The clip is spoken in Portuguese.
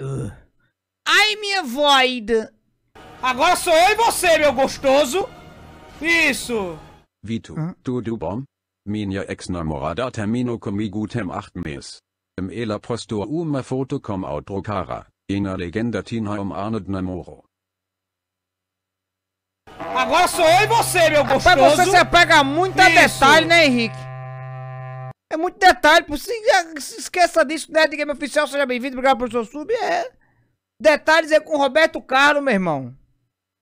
Uh. Ai, minha void. Agora sou eu e você, meu gostoso! Isso! Vito, tudo bom? Minha ex-namorada terminou comigo tem acht mês. ela postou uma foto com outro cara, E na legenda tinha um ano de namoro. Agora sou eu e você, meu gostoso! Rapaz, você se apega muito a detalhe, né, Henrique? É muito detalhe, por se, é, se esqueça disso, né? Game Oficial, seja bem-vindo, obrigado pelo seu sub, é. Detalhes é com o Roberto Carlos, meu irmão.